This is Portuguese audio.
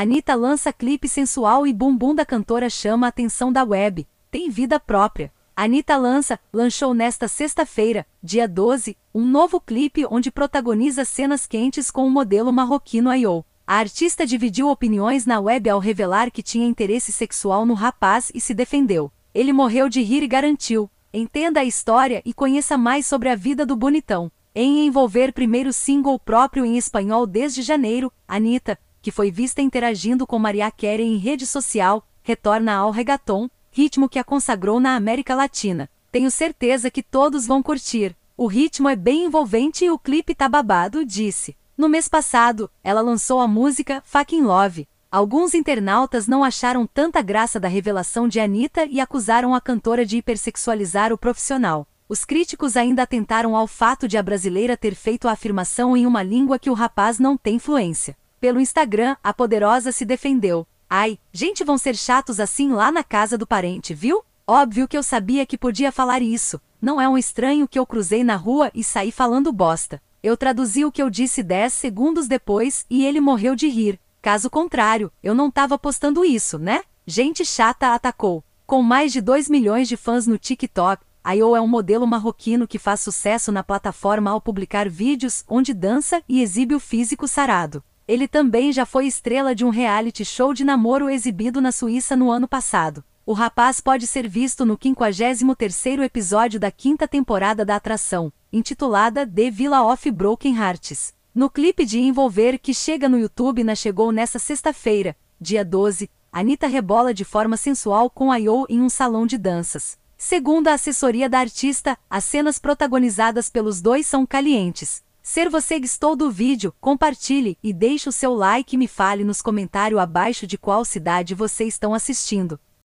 Anitta lança clipe sensual e bumbum da cantora chama a atenção da web. Tem vida própria. Anitta lança, lançou nesta sexta-feira, dia 12, um novo clipe onde protagoniza cenas quentes com o modelo marroquino Ayo. A artista dividiu opiniões na web ao revelar que tinha interesse sexual no rapaz e se defendeu. Ele morreu de rir e garantiu: entenda a história e conheça mais sobre a vida do bonitão. Em envolver primeiro single próprio em espanhol desde janeiro, Anitta, que foi vista interagindo com Maria Carey em rede social, retorna ao reggaeton, ritmo que a consagrou na América Latina. Tenho certeza que todos vão curtir. O ritmo é bem envolvente e o clipe tá babado, disse. No mês passado, ela lançou a música Fucking Love. Alguns internautas não acharam tanta graça da revelação de Anitta e acusaram a cantora de hipersexualizar o profissional. Os críticos ainda atentaram ao fato de a brasileira ter feito a afirmação em uma língua que o rapaz não tem fluência. Pelo Instagram, a poderosa se defendeu. Ai, gente vão ser chatos assim lá na casa do parente, viu? Óbvio que eu sabia que podia falar isso. Não é um estranho que eu cruzei na rua e saí falando bosta. Eu traduzi o que eu disse 10 segundos depois e ele morreu de rir. Caso contrário, eu não tava postando isso, né? Gente chata atacou. Com mais de 2 milhões de fãs no TikTok, I.O. é um modelo marroquino que faz sucesso na plataforma ao publicar vídeos onde dança e exibe o físico sarado. Ele também já foi estrela de um reality show de namoro exibido na Suíça no ano passado. O rapaz pode ser visto no 53º episódio da quinta temporada da atração, intitulada The Villa of Broken Hearts. No clipe de Envolver que chega no YouTube na chegou nessa sexta-feira, dia 12, Anitta rebola de forma sensual com Ayo em um salão de danças. Segundo a assessoria da artista, as cenas protagonizadas pelos dois são calientes, Ser você gostou do vídeo, compartilhe e deixe o seu like e me fale nos comentários abaixo de qual cidade vocês estão assistindo.